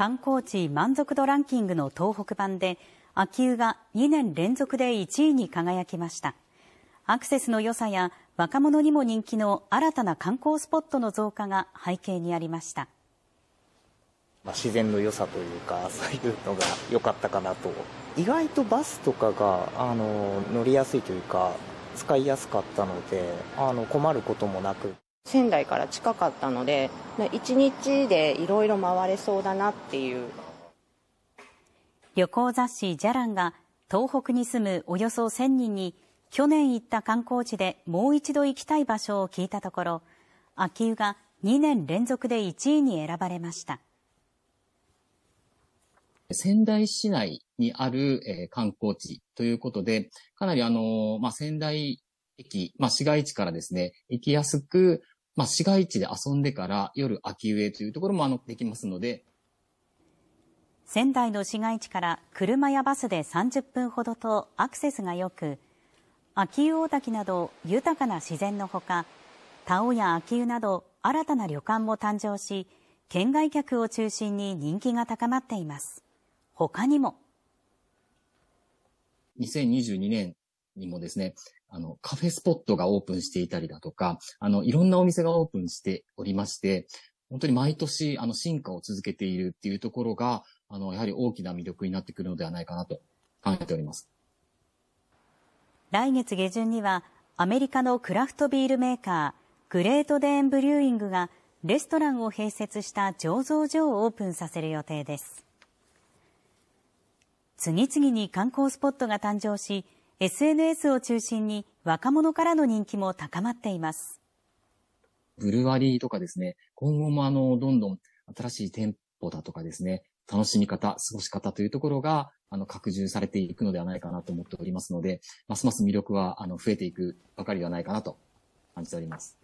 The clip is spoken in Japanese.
観光地満足度ランキングの東北版で、秋保が2年連続で1位に輝きました。アクセスの良さや若者にも人気の新たな観光スポットの増加が背景にありました。まあ、自然の良さというか、そういうのが良かったかなと。意外とバスとかが、あの、乗りやすいというか、使いやすかったので、あの、困ることもなく。仙台から近かったので一日でいろいろ回れそうだなっていう旅行雑誌「ジャランが東北に住むおよそ1000人に去年行った観光地でもう一度行きたい場所を聞いたところ秋湯が2年連続で1位に選ばれました。仙台市内にある、えー、観光地ということで、かなりあのー、まあ、仙台駅、まあ、市街地からですね、行きやすく、まあ、市街地で遊んでから夜秋植えというところもあのできますので。仙台の市街地から車やバスで30分ほどとアクセスがよく、秋保滝など豊かな自然のほか、田尾や秋保など新たな旅館も誕生し、県外客を中心に人気が高まっています。他にも。2022年にもですね、あの、カフェスポットがオープンしていたりだとか、あの、いろんなお店がオープンしておりまして、本当に毎年、あの、進化を続けているっていうところが、あの、やはり大きな魅力になってくるのではないかなと考えております。来月下旬には、アメリカのクラフトビールメーカー、グレートデーンブリューイングが、レストランを併設した醸造所をオープンさせる予定です。次々に観光スポットが誕生し、SNS を中心に若者からの人気も高まっています。ブルワリーとかですね、今後もあの、どんどん新しい店舗だとかですね、楽しみ方、過ごし方というところが、あの、拡充されていくのではないかなと思っておりますので、ますます魅力は、あの、増えていくばかりではないかなと感じております。